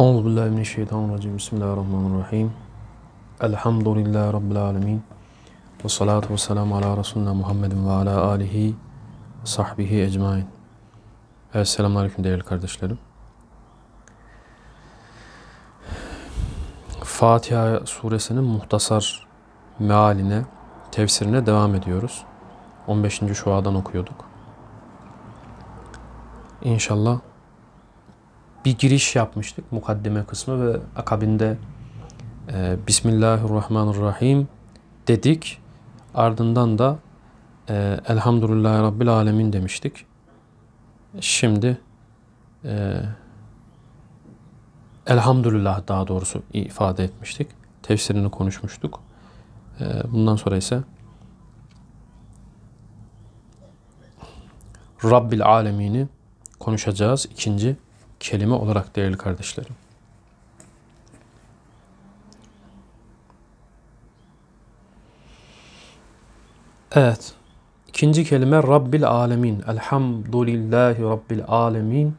Euzu billahi mineşşeytanirracim. Bismillahirrahmanirrahim. Elhamdülillahi rabbil alamin. Ve salatu vesselam ala Resulina Muhammedin ve ala alihi ve sahbihi ecmaîn. Evet, selamünaleyküm değerli kardeşlerim. Fatiha suresinin muhtasar mealine, tefsirine devam ediyoruz. 15. şuadan okuyorduk. İnşallah bir giriş yapmıştık mukaddime kısmı ve akabinde e, Bismillahirrahmanirrahim dedik. Ardından da e, Elhamdülillahi Rabbil Alemin demiştik. Şimdi e, Elhamdülillah daha doğrusu ifade etmiştik. Tefsirini konuşmuştuk. E, bundan sonra ise Rabbil Alemin'i konuşacağız. ikinci kelime olarak değerli kardeşlerim. Evet. İkinci kelime Rabbil Alemin. Elhamdülillahi Rabbil Alemin.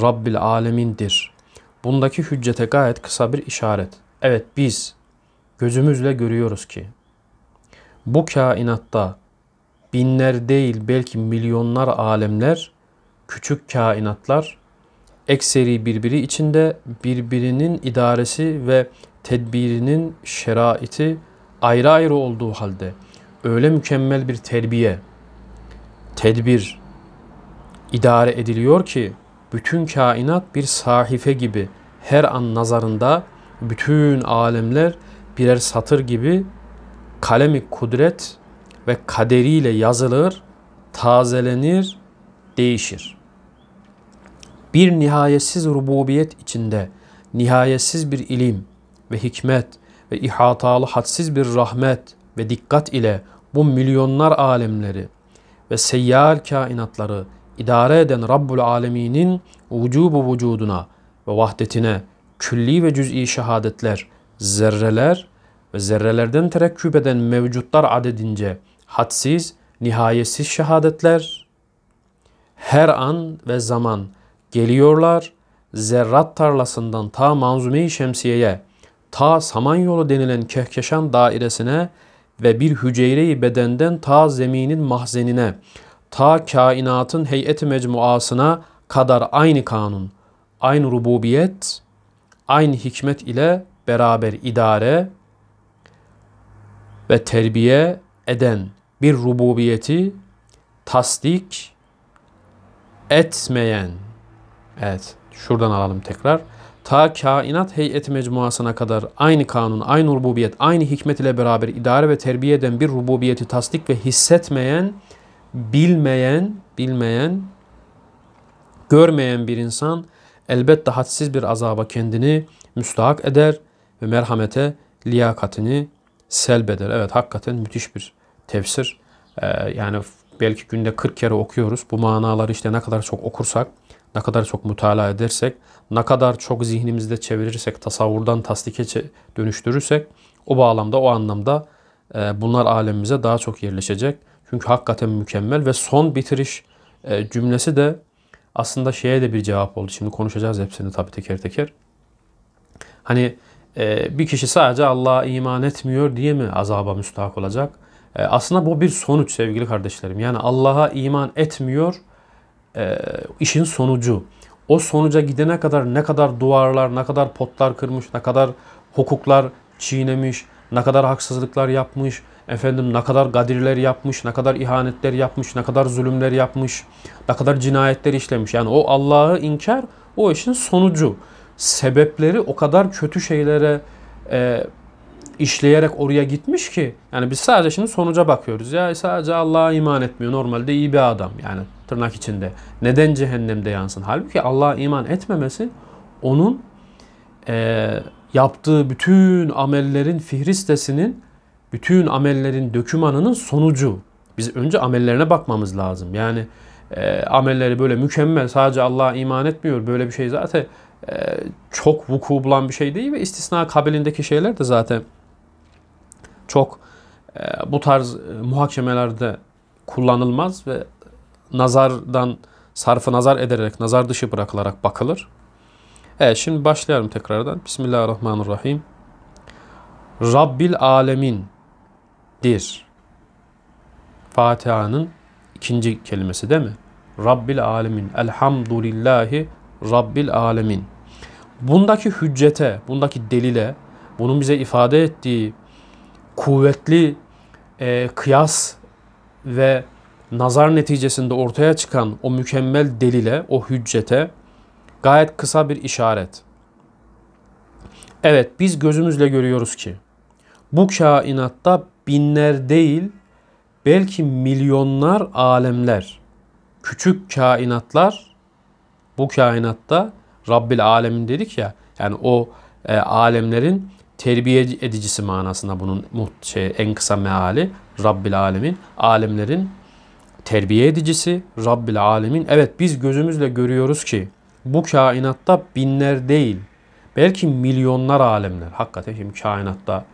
Rabbil Alemin'dir. Bundaki hüccete gayet kısa bir işaret. Evet biz gözümüzle görüyoruz ki bu kainatta binler değil belki milyonlar alemler, küçük kainatlar ekseri birbiri içinde birbirinin idaresi ve tedbirinin şeraiti ayrı ayrı olduğu halde öyle mükemmel bir terbiye, tedbir idare ediliyor ki bütün kainat bir sahife gibi her an nazarında bütün alemler birer satır gibi kalemi kudret ve kaderiyle yazılır, tazelenir, değişir.'' bir nihayetsiz rububiyet içinde nihayetsiz bir ilim ve hikmet ve ihatalı hadsiz bir rahmet ve dikkat ile bu milyonlar alemleri ve seyyal kainatları idare eden Rabbul Alemin'in vücubu vücuduna ve vahdetine külli ve cüz'i şehadetler, zerreler ve zerrelerden terekküp eden mevcutlar adedince hadsiz, nihayetsiz şehadetler her an ve zaman Geliyorlar Zerrat tarlasından ta Manzume-i Şemsiye'ye, ta Samanyolu denilen kehkeşan dairesine ve bir hücreyi bedenden ta zeminin mahzenine, ta kainatın heyeti mecmuasına kadar aynı kanun, aynı rububiyet, aynı hikmet ile beraber idare ve terbiye eden bir rububiyeti tasdik etmeyen Evet. Şuradan alalım tekrar. Ta kainat heyeti mecmuasına kadar aynı kanun, aynı rububiyet, aynı hikmet ile beraber idare ve terbiye eden bir rububiyeti tasdik ve hissetmeyen, bilmeyen, bilmeyen, görmeyen bir insan elbette hadsiz bir azaba kendini müstahak eder ve merhamete liyakatini selbeder. Evet hakikaten müthiş bir tefsir. Ee, yani belki günde 40 kere okuyoruz. Bu manaları işte ne kadar çok okursak ne kadar çok mutala edersek, ne kadar çok zihnimizde çevirirsek, tasavvurdan tasdike dönüştürürsek o bağlamda, o anlamda e, bunlar alemimize daha çok yerleşecek. Çünkü hakikaten mükemmel ve son bitiriş e, cümlesi de aslında şeye de bir cevap oldu. Şimdi konuşacağız hepsini tabii teker teker. Hani e, bir kişi sadece Allah'a iman etmiyor diye mi azaba müstahak olacak? E, aslında bu bir sonuç sevgili kardeşlerim. Yani Allah'a iman etmiyor e, işin sonucu. O sonuca gidene kadar ne kadar duvarlar, ne kadar potlar kırmış, ne kadar hukuklar çiğnemiş, ne kadar haksızlıklar yapmış, efendim ne kadar gadirler yapmış, ne kadar ihanetler yapmış, ne kadar zulümler yapmış, ne kadar cinayetler işlemiş. Yani o Allah'ı inkar o işin sonucu. Sebepleri o kadar kötü şeylere e, işleyerek oraya gitmiş ki yani biz sadece şimdi sonuca bakıyoruz. Ya sadece Allah'a iman etmiyor. Normalde iyi bir adam yani tırnak içinde. Neden cehennemde yansın? Halbuki Allah'a iman etmemesi onun e, yaptığı bütün amellerin fihristesinin bütün amellerin dökümanının sonucu. Biz önce amellerine bakmamız lazım. Yani e, amelleri böyle mükemmel sadece Allah'a iman etmiyor. Böyle bir şey zaten e, çok vuku bulan bir şey değil ve istisna kabilindeki şeyler de zaten çok e, bu tarz e, muhakemelerde kullanılmaz ve nazardan sarfı nazar ederek, nazar dışı bırakılarak bakılır. Evet şimdi başlayalım tekrardan. Bismillahirrahmanirrahim. Rabbil alemindir. Fatiha'nın ikinci kelimesi değil mi? Rabbil alemin. Elhamdülillahi Rabbil alemin. Bundaki hüccete, bundaki delile, bunun bize ifade ettiği kuvvetli e, kıyas ve nazar neticesinde ortaya çıkan o mükemmel delile, o hüccete gayet kısa bir işaret. Evet biz gözümüzle görüyoruz ki bu kainatta binler değil belki milyonlar alemler, küçük kainatlar bu kainatta Rabbil Alemin dedik ya yani o e, alemlerin terbiye edicisi manasında bunun şey, en kısa meali Rabbil Alemin. Alemlerin terbiye edicisi Rabbil Alemin. Evet biz gözümüzle görüyoruz ki bu kainatta binler değil belki milyonlar alemler. Hakikaten şimdi kainatta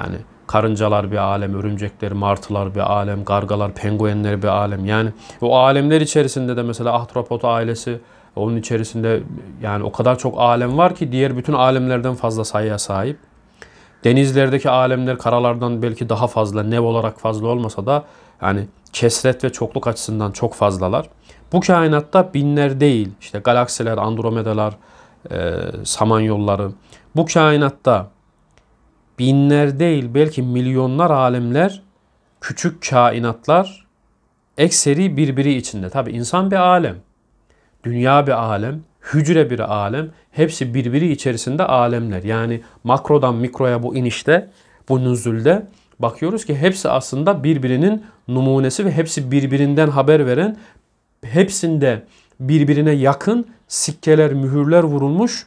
yani karıncalar bir alem, örümcekler, martılar bir alem, gargalar, penguenler bir alem. Yani o alemler içerisinde de mesela Ahtropot ailesi onun içerisinde yani o kadar çok alem var ki diğer bütün alemlerden fazla sayıya sahip denizlerdeki alemler karalardan belki daha fazla nev olarak fazla olmasa da yani kesret ve çokluk açısından çok fazlalar. Bu kainatta binler değil işte galaksiler, andromedalar, e, samanyolları bu kainatta binler değil belki milyonlar alemler küçük kainatlar ekseri birbiri içinde. Tabi insan bir alem, dünya bir alem, hücre bir alem. Hepsi birbiri içerisinde alemler. Yani makrodan mikroya bu inişte, bu nüzülde bakıyoruz ki hepsi aslında birbirinin numunesi ve hepsi birbirinden haber veren, hepsinde birbirine yakın sikkeler, mühürler vurulmuş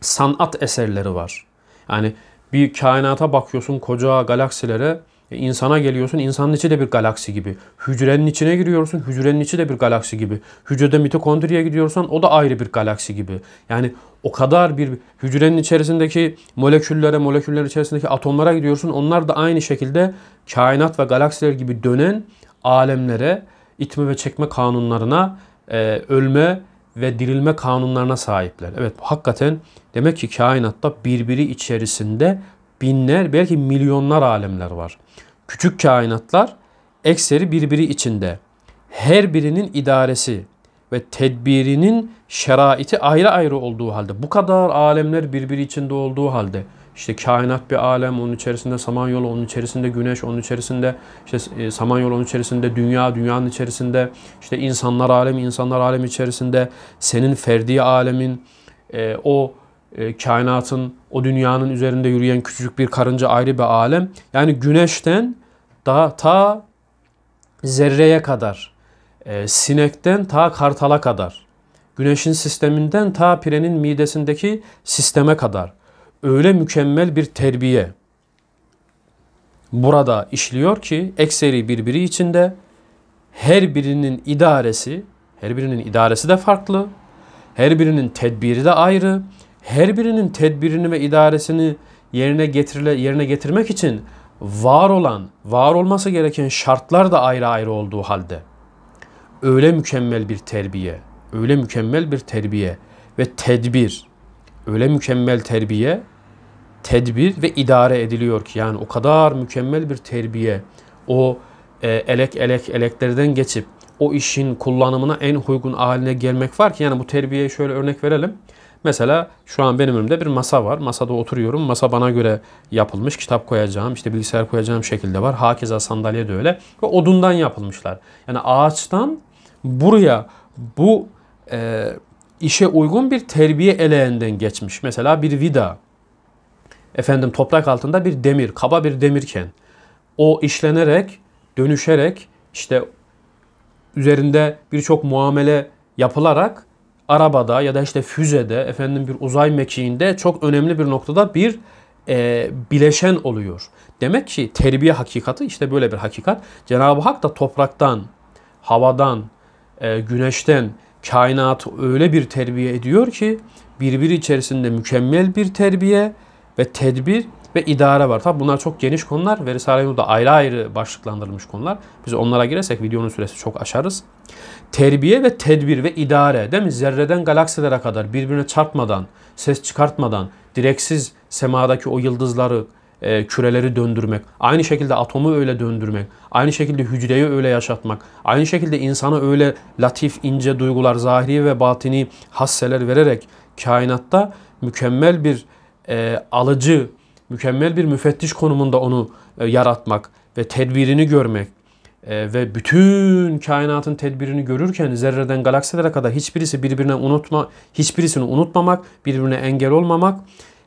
sanat eserleri var. Yani bir kainata bakıyorsun koca galaksilere e, insana geliyorsun, insanın içi de bir galaksi gibi. Hücrenin içine giriyorsun, hücrenin içi de bir galaksi gibi. Hücrede mitokondriye gidiyorsan o da ayrı bir galaksi gibi. Yani o kadar bir hücrenin içerisindeki moleküllere, moleküller içerisindeki atomlara gidiyorsun. Onlar da aynı şekilde kainat ve galaksiler gibi dönen alemlere, itme ve çekme kanunlarına, e, ölme ve dirilme kanunlarına sahipler. Evet hakikaten demek ki kainatta birbiri içerisinde binler belki milyonlar alemler var. Küçük kainatlar ekseri birbiri içinde. Her birinin idaresi ve tedbirinin şeraiti ayrı ayrı olduğu halde bu kadar alemler birbiri içinde olduğu halde işte kainat bir alem, onun içerisinde samanyolu, onun içerisinde güneş, onun içerisinde işte e, samanyolu, onun içerisinde dünya, dünyanın içerisinde işte insanlar alemi, insanlar alemi içerisinde senin ferdi alemin, e, o e, kainatın, o dünyanın üzerinde yürüyen küçücük bir karınca ayrı bir alem. Yani güneşten daha ta zerreye kadar, e, sinekten ta kartala kadar, güneşin sisteminden ta pirenin midesindeki sisteme kadar öyle mükemmel bir terbiye burada işliyor ki ekseri birbiri içinde her birinin idaresi, her birinin idaresi de farklı, her birinin tedbiri de ayrı, her birinin tedbirini ve idaresini yerine getirile yerine getirmek için var olan, var olması gereken şartlar da ayrı ayrı olduğu halde öyle mükemmel bir terbiye, öyle mükemmel bir terbiye ve tedbir, öyle mükemmel terbiye, tedbir ve idare ediliyor ki yani o kadar mükemmel bir terbiye, o e, elek elek eleklerden geçip o işin kullanımına en uygun haline gelmek var ki yani bu terbiyeye şöyle örnek verelim. Mesela şu an benim önümde bir masa var. Masada oturuyorum. Masa bana göre yapılmış. Kitap koyacağım, işte bilgisayar koyacağım şekilde var. Hakeza sandalye de öyle. Ve odundan yapılmışlar. Yani ağaçtan buraya bu e, işe uygun bir terbiye eleğinden geçmiş. Mesela bir vida, efendim toprak altında bir demir, kaba bir demirken o işlenerek, dönüşerek işte üzerinde birçok muamele yapılarak arabada ya da işte füzede efendim bir uzay mekiğinde çok önemli bir noktada bir e, bileşen oluyor. Demek ki terbiye hakikati işte böyle bir hakikat. Cenab-ı Hak da topraktan, havadan, e, güneşten kainatı öyle bir terbiye ediyor ki birbiri içerisinde mükemmel bir terbiye ve tedbir ve idare var. Tabi bunlar çok geniş konular ve Risale-i Nur'da ayrı ayrı başlıklandırılmış konular. Biz onlara girersek videonun süresi çok aşarız terbiye ve tedbir ve idare değil mi? Zerreden galaksilere kadar birbirine çarpmadan, ses çıkartmadan, direksiz semadaki o yıldızları, e, küreleri döndürmek, aynı şekilde atomu öyle döndürmek, aynı şekilde hücreyi öyle yaşatmak, aynı şekilde insana öyle latif, ince duygular, zahiri ve batini hasseler vererek kainatta mükemmel bir e, alıcı, mükemmel bir müfettiş konumunda onu e, yaratmak ve tedbirini görmek, ee, ve bütün kainatın tedbirini görürken zerreden galaksilere kadar hiçbirisi birbirine unutma, hiçbirisini unutmamak, birbirine engel olmamak,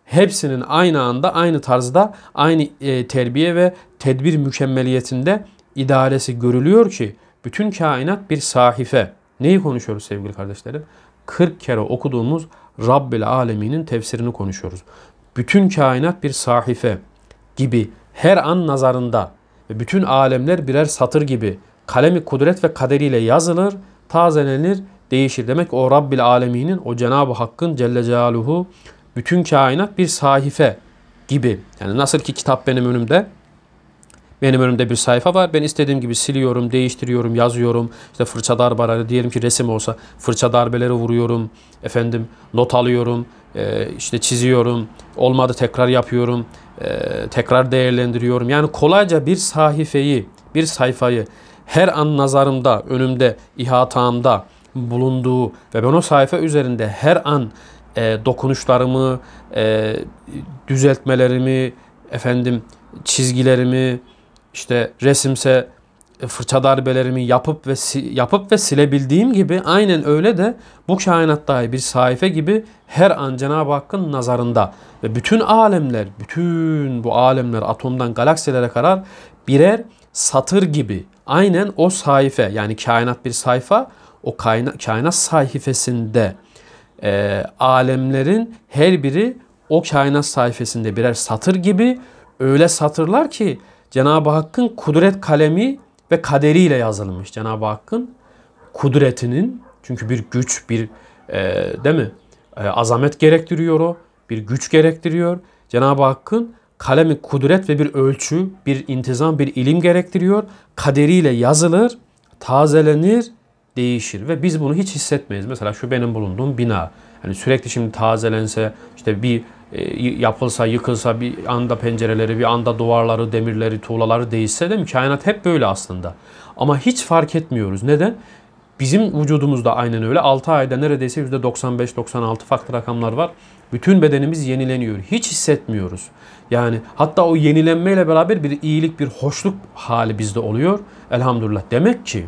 hepsinin aynı anda, aynı tarzda, aynı e, terbiye ve tedbir mükemmeliyetinde idaresi görülüyor ki bütün kainat bir sahife. Neyi konuşuyoruz sevgili kardeşlerim? 40 kere okuduğumuz Rabbil Alemin'in tefsirini konuşuyoruz. Bütün kainat bir sahife gibi her an nazarında ve bütün alemler birer satır gibi kalemi kudret ve kaderiyle yazılır, tazelenir, değişir. Demek o Rabbil Aleminin, o Cenab-ı Hakk'ın Celle Celaluhu bütün kainat bir sahife gibi. Yani nasıl ki kitap benim önümde, benim önümde bir sayfa var. Ben istediğim gibi siliyorum, değiştiriyorum, yazıyorum. İşte fırça darbeleri diyelim ki resim olsa fırça darbeleri vuruyorum. Efendim not alıyorum. Ee, işte çiziyorum, olmadı tekrar yapıyorum, ee, tekrar değerlendiriyorum. Yani kolayca bir sahifeyi, bir sayfayı her an nazarımda, önümde, ihatamda bulunduğu ve ben o sayfa üzerinde her an e, dokunuşlarımı, e, düzeltmelerimi, efendim çizgilerimi, işte resimse fırça darbelerimi yapıp ve yapıp ve silebildiğim gibi aynen öyle de bu kainatta bir sayfa gibi her an Cenab-ı Hakk'ın nazarında ve bütün alemler, bütün bu alemler atomdan galaksilere kadar birer satır gibi aynen o sayfa yani kainat bir sayfa o kainat, kainat sayfasında e, alemlerin her biri o kainat sayfasında birer satır gibi öyle satırlar ki Cenab-ı Hakk'ın kudret kalemi ve kaderiyle yazılmış Cenab-ı Hakk'ın kudretinin çünkü bir güç bir e, değil mi e, azamet gerektiriyor o bir güç gerektiriyor Cenab-ı Hakk'ın kalemi kudret ve bir ölçü bir intizam bir ilim gerektiriyor kaderiyle yazılır tazelenir değişir ve biz bunu hiç hissetmeyiz mesela şu benim bulunduğum bina yani sürekli şimdi tazelense işte bir e, yapılsa, yıkılsa, bir anda pencereleri, bir anda duvarları, demirleri, tuğlaları değişse değil mi? Kainat hep böyle aslında. Ama hiç fark etmiyoruz. Neden? Bizim vücudumuz da aynen öyle. 6 ayda neredeyse %95-96 farklı rakamlar var. Bütün bedenimiz yenileniyor. Hiç hissetmiyoruz. Yani hatta o yenilenmeyle beraber bir iyilik, bir hoşluk hali bizde oluyor. Elhamdülillah. Demek ki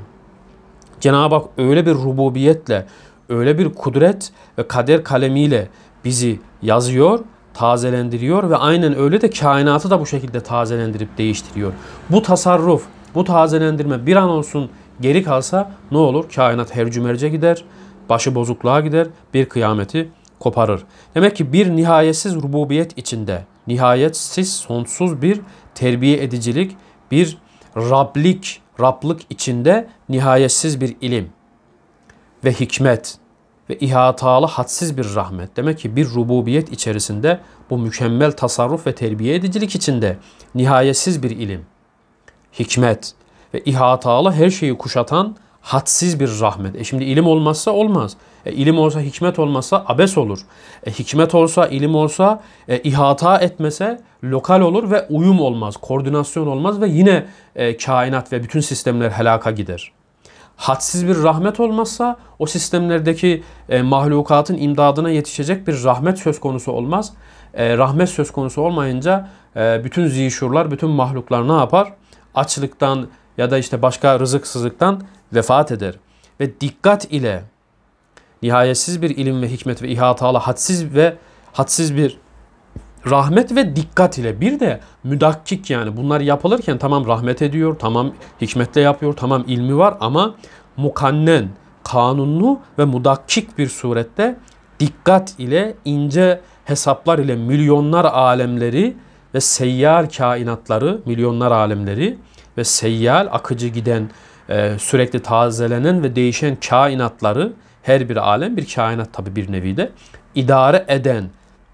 Cenab-ı Hak öyle bir rububiyetle, öyle bir kudret ve kader kalemiyle bizi yazıyor tazelendiriyor ve aynen öyle de kainatı da bu şekilde tazelendirip değiştiriyor. Bu tasarruf, bu tazelendirme bir an olsun geri kalsa ne olur? Kainat her cümerce gider, başı bozukluğa gider, bir kıyameti koparır. Demek ki bir nihayetsiz rububiyet içinde, nihayetsiz sonsuz bir terbiye edicilik, bir Rablik, Rablık içinde nihayetsiz bir ilim ve hikmet ve ihatalı hadsiz bir rahmet. Demek ki bir rububiyet içerisinde bu mükemmel tasarruf ve terbiye edicilik içinde nihayetsiz bir ilim, hikmet ve ihatalı her şeyi kuşatan hadsiz bir rahmet. E şimdi ilim olmazsa olmaz. E ilim olsa hikmet olmazsa abes olur. E hikmet olsa ilim olsa e, ihata etmese lokal olur ve uyum olmaz, koordinasyon olmaz ve yine e, kainat ve bütün sistemler helaka gider.'' hadsiz bir rahmet olmazsa o sistemlerdeki e, mahlukatın imdadına yetişecek bir rahmet söz konusu olmaz. E, rahmet söz konusu olmayınca e, bütün zişurlar, bütün mahluklar ne yapar? Açlıktan ya da işte başka rızıksızlıktan vefat eder. Ve dikkat ile nihayetsiz bir ilim ve hikmet ve ihatalı hadsiz ve hadsiz bir rahmet ve dikkat ile bir de müdakkik yani bunlar yapılırken tamam rahmet ediyor, tamam hikmetle yapıyor, tamam ilmi var ama mukannen, kanunlu ve mudakkik bir surette dikkat ile ince hesaplar ile milyonlar alemleri ve seyyal kainatları, milyonlar alemleri ve seyyal akıcı giden, e, sürekli tazelenen ve değişen kainatları her bir alem bir kainat tabi bir nevi de idare eden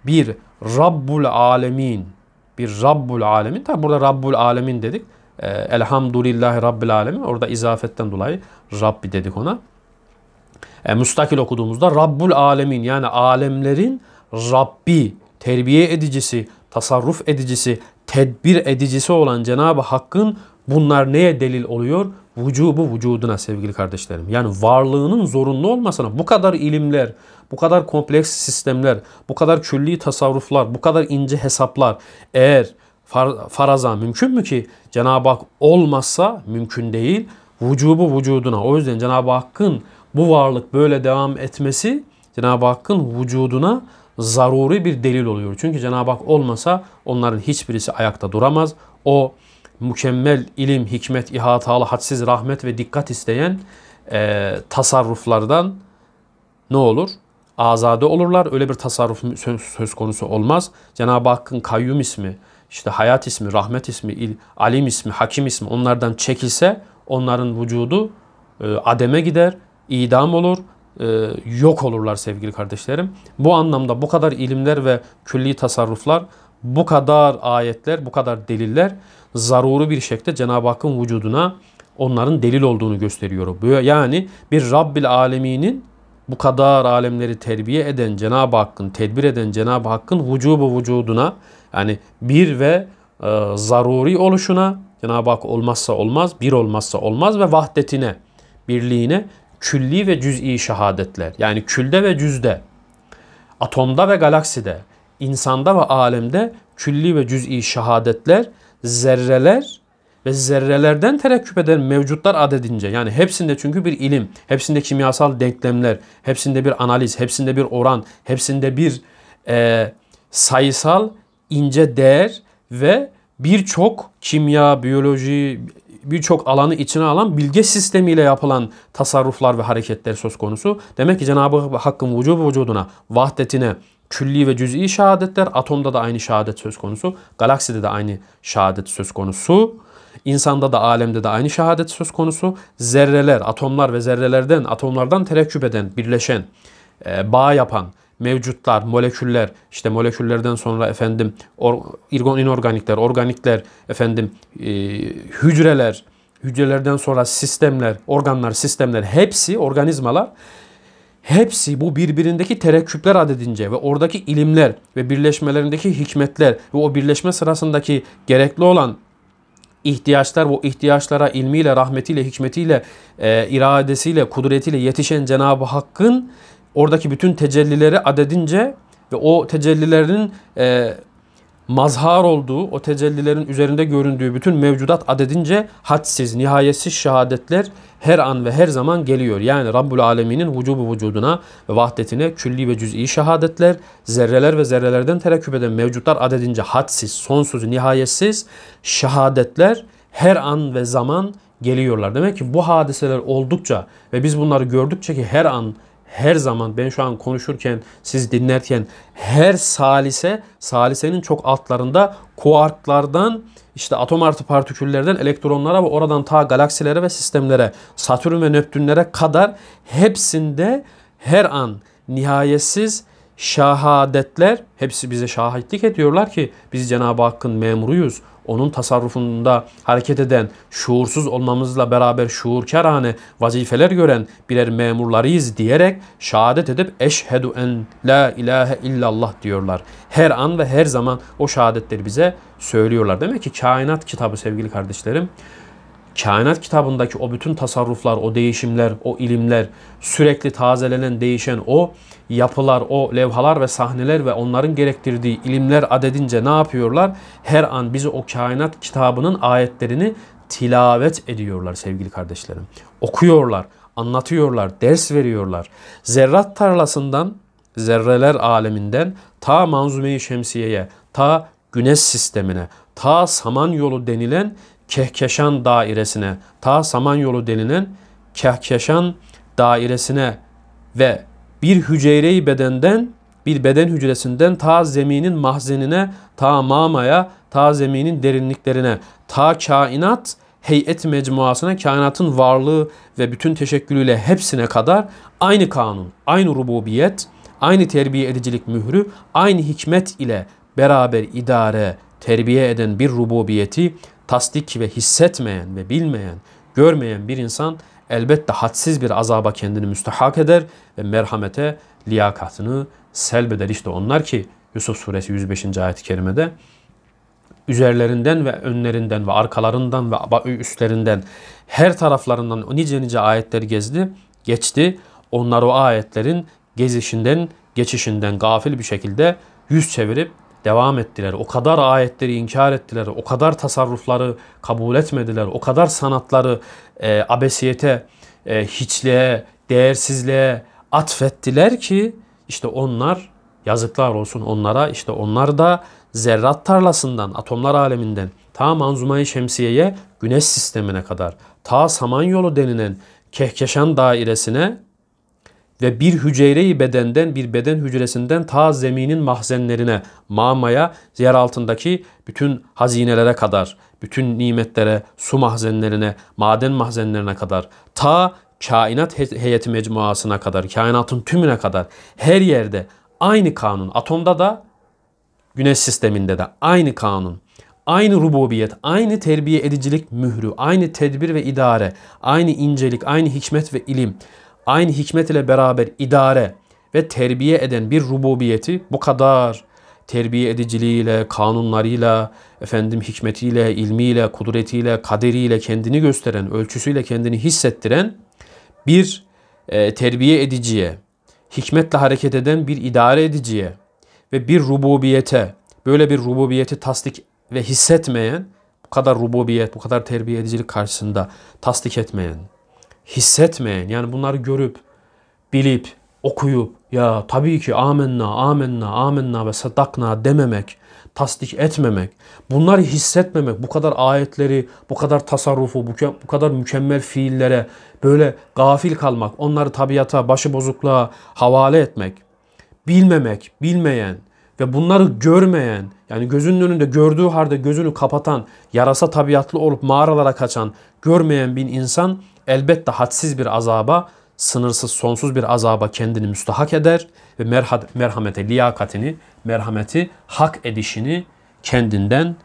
bir Rabbul Alemin. Bir Rabbul Alemin. Tabi burada Rabbul Alemin dedik. Ee, Elhamdülillahi Rabbil Alemin. Orada izafetten dolayı Rabbi dedik ona. E, müstakil okuduğumuzda Rabbul Alemin yani alemlerin Rabbi, terbiye edicisi, tasarruf edicisi, tedbir edicisi olan Cenab-ı Hakk'ın bunlar neye delil oluyor? vücubu vücuduna sevgili kardeşlerim. Yani varlığının zorunlu olmasına bu kadar ilimler, bu kadar kompleks sistemler, bu kadar külli tasavvuflar, bu kadar ince hesaplar eğer far, faraza mümkün mü ki Cenab-ı Hak olmazsa mümkün değil. Vücubu vücuduna. O yüzden Cenab-ı Hakk'ın bu varlık böyle devam etmesi Cenab-ı Hakk'ın vücuduna zaruri bir delil oluyor. Çünkü Cenab-ı Hak olmasa onların hiçbirisi ayakta duramaz. O mükemmel ilim, hikmet, ihatalı, hadsiz rahmet ve dikkat isteyen e, tasarruflardan ne olur? Azade olurlar. Öyle bir tasarruf söz, söz konusu olmaz. Cenab-ı Hakk'ın kayyum ismi, işte hayat ismi, rahmet ismi, il, alim ismi, hakim ismi onlardan çekilse onların vücudu e, ademe gider, idam olur, e, yok olurlar sevgili kardeşlerim. Bu anlamda bu kadar ilimler ve külli tasarruflar, bu kadar ayetler, bu kadar deliller zaruri bir şekilde Cenab-ı Hakk'ın vücuduna onların delil olduğunu gösteriyor. Yani bir Rabbil Alemin'in bu kadar alemleri terbiye eden Cenab-ı Hakk'ın, tedbir eden Cenab-ı Hakk'ın vücubu vücuduna yani bir ve e, zaruri oluşuna Cenab-ı Hak olmazsa olmaz, bir olmazsa olmaz ve vahdetine, birliğine külli ve cüz'i şehadetler. Yani külde ve cüzde, atomda ve galakside, insanda ve alemde külli ve cüz'i şehadetler zerreler ve zerrelerden terekküp eden mevcutlar adedince yani hepsinde çünkü bir ilim, hepsinde kimyasal denklemler, hepsinde bir analiz, hepsinde bir oran, hepsinde bir e, sayısal ince değer ve birçok kimya, biyoloji, birçok alanı içine alan bilge sistemiyle yapılan tasarruflar ve hareketler söz konusu. Demek ki Cenab-ı Hakk'ın vücubu vücuduna, vahdetine, Külli ve cüz'i şehadetler. Atomda da aynı şehadet söz konusu. Galakside de aynı şehadet söz konusu. İnsanda da alemde de aynı şehadet söz konusu. Zerreler, atomlar ve zerrelerden, atomlardan terekküp eden, birleşen, e, bağ yapan, mevcutlar, moleküller, işte moleküllerden sonra efendim or, inorganikler, organikler, efendim e, hücreler, hücrelerden sonra sistemler, organlar, sistemler hepsi organizmalar Hepsi bu birbirindeki terekküpler adedince ve oradaki ilimler ve birleşmelerindeki hikmetler ve o birleşme sırasındaki gerekli olan ihtiyaçlar bu ihtiyaçlara ilmiyle, rahmetiyle, hikmetiyle, e, iradesiyle, kudretiyle yetişen Cenab-ı Hakk'ın oradaki bütün tecellileri adedince ve o tecellilerin e, mazhar olduğu, o tecellilerin üzerinde göründüğü bütün mevcudat adedince hadsiz, nihayetsiz şehadetler her an ve her zaman geliyor. Yani Rabbül Alemin'in vücubu vücuduna ve vahdetine külli ve cüz'i şehadetler, zerreler ve zerrelerden terekküp eden mevcutlar adedince hadsiz, sonsuz, nihayetsiz şehadetler her an ve zaman geliyorlar. Demek ki bu hadiseler oldukça ve biz bunları gördükçe ki her an her zaman ben şu an konuşurken siz dinlerken her salise salisenin çok altlarında kuarklardan işte atom artı partiküllerden elektronlara ve oradan ta galaksilere ve sistemlere Satürn ve Neptünlere kadar hepsinde her an nihayetsiz şahadetler hepsi bize şahitlik ediyorlar ki biz Cenab-ı Hakk'ın memuruyuz. Onun tasarrufunda hareket eden, şuursuz olmamızla beraber şuurkarane vazifeler gören birer memurlarıyız diyerek şahadet edip eşhedü en la ilahe illallah diyorlar. Her an ve her zaman o şahadetleri bize söylüyorlar. Demek ki kainat kitabı sevgili kardeşlerim kainat kitabındaki o bütün tasarruflar, o değişimler, o ilimler, sürekli tazelenen, değişen o yapılar, o levhalar ve sahneler ve onların gerektirdiği ilimler adedince ne yapıyorlar? Her an bizi o kainat kitabının ayetlerini tilavet ediyorlar sevgili kardeşlerim. Okuyorlar, anlatıyorlar, ders veriyorlar. Zerrat tarlasından, zerreler aleminden ta manzume-i şemsiyeye, ta güneş sistemine, ta saman yolu denilen Kehkeşan dairesine ta Samanyolu denilen Kehkeşan dairesine ve bir hücreyi bedenden bir beden hücresinden ta zeminin mahzenine, ta mamaya, ta zeminin derinliklerine, ta kainat heyet mecmuasına, kainatın varlığı ve bütün teşekkülüyle hepsine kadar aynı kanun, aynı rububiyet, aynı terbiye edicilik mührü, aynı hikmet ile beraber idare, terbiye eden bir rububiyeti tasdik ve hissetmeyen ve bilmeyen, görmeyen bir insan elbette hadsiz bir azaba kendini müstahak eder ve merhamete liyakatını selbeder. İşte onlar ki Yusuf suresi 105. ayet-i kerimede üzerlerinden ve önlerinden ve arkalarından ve üstlerinden her taraflarından o nice nice ayetler gezdi, geçti. Onlar o ayetlerin gezişinden, geçişinden gafil bir şekilde yüz çevirip devam ettiler. O kadar ayetleri inkar ettiler. O kadar tasarrufları kabul etmediler. O kadar sanatları e, abesiyete, e, hiçliğe, değersizliğe atfettiler ki işte onlar yazıklar olsun onlara işte onlar da zerrat tarlasından, atomlar aleminden ta manzumayı şemsiyeye, güneş sistemine kadar ta samanyolu denilen kehkeşan dairesine ve bir hücreyi bedenden bir beden hücresinden ta zeminin mahzenlerine, mamaya, yer altındaki bütün hazinelere kadar, bütün nimetlere, su mahzenlerine, maden mahzenlerine kadar, ta kainat heyeti mecmuasına kadar, kainatın tümüne kadar her yerde aynı kanun. Atomda da güneş sisteminde de aynı kanun aynı rububiyet, aynı terbiye edicilik mührü, aynı tedbir ve idare, aynı incelik, aynı hikmet ve ilim, aynı hikmet ile beraber idare ve terbiye eden bir rububiyeti bu kadar terbiye ediciliğiyle, kanunlarıyla, efendim hikmetiyle, ilmiyle, kudretiyle, kaderiyle kendini gösteren, ölçüsüyle kendini hissettiren bir e, terbiye ediciye, hikmetle hareket eden bir idare ediciye ve bir rububiyete, böyle bir rububiyeti tasdik ve hissetmeyen, bu kadar rububiyet, bu kadar terbiye edicilik karşısında tasdik etmeyen, hissetmeyen yani bunları görüp bilip okuyup ya tabii ki amenna amenna amenna ve sadakna dememek, tasdik etmemek, bunları hissetmemek, bu kadar ayetleri, bu kadar tasarrufu, bu kadar mükemmel fiillere böyle gafil kalmak, onları tabiata, başı bozukluğa havale etmek, bilmemek, bilmeyen ve bunları görmeyen, yani gözünün önünde gördüğü halde gözünü kapatan, yarasa tabiatlı olup mağaralara kaçan, görmeyen bir insan elbette hadsiz bir azaba, sınırsız sonsuz bir azaba kendini müstahak eder ve merhat, merhamete liyakatini, merhameti hak edişini kendinden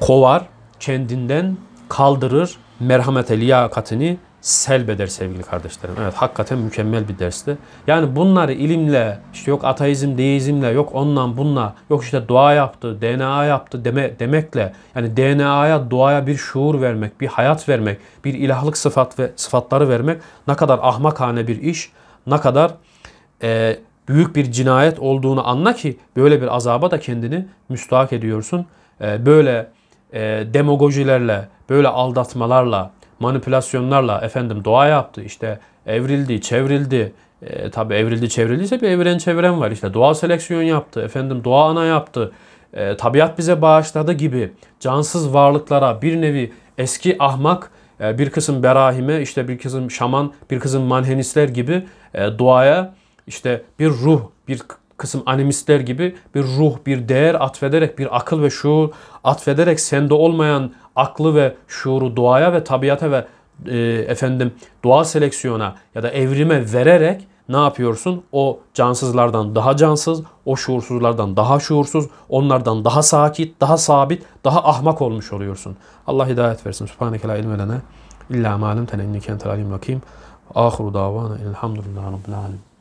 kovar, kendinden kaldırır, merhamete liyakatini selbeder sevgili kardeşlerim. Evet hakikaten mükemmel bir dersti. Yani bunları ilimle, işte yok ateizm, deizmle, yok ondan bununla, yok işte dua yaptı, DNA yaptı deme, demekle yani DNA'ya, duaya bir şuur vermek, bir hayat vermek, bir ilahlık sıfat ve sıfatları vermek ne kadar ahmakane bir iş, ne kadar e, büyük bir cinayet olduğunu anla ki böyle bir azaba da kendini müstahak ediyorsun. E, böyle e, demagojilerle, böyle aldatmalarla, manipülasyonlarla efendim doğa yaptı, işte evrildi, çevrildi. E, tabi evrildi çevrildiyse bir evren çeviren var. işte doğal seleksiyon yaptı, efendim doğa ana yaptı, e, tabiat bize bağışladı gibi cansız varlıklara bir nevi eski ahmak e, bir kısım berahime, işte bir kısım şaman, bir kısım manhenisler gibi e, doğaya işte bir ruh, bir kısım animistler gibi bir ruh, bir değer atfederek, bir akıl ve şuur atfederek sende olmayan aklı ve şuuru doğaya ve tabiata ve e, efendim doğal seleksiyona ya da evrime vererek ne yapıyorsun? O cansızlardan daha cansız, o şuursuzlardan daha şuursuz, onlardan daha sakit, daha sabit, daha ahmak olmuş oluyorsun. Allah hidayet versin. Subhaneke la ilme lene illa malim tenenni kentel alim vakim. Ahiru davana elhamdülillahi rabbil alemin.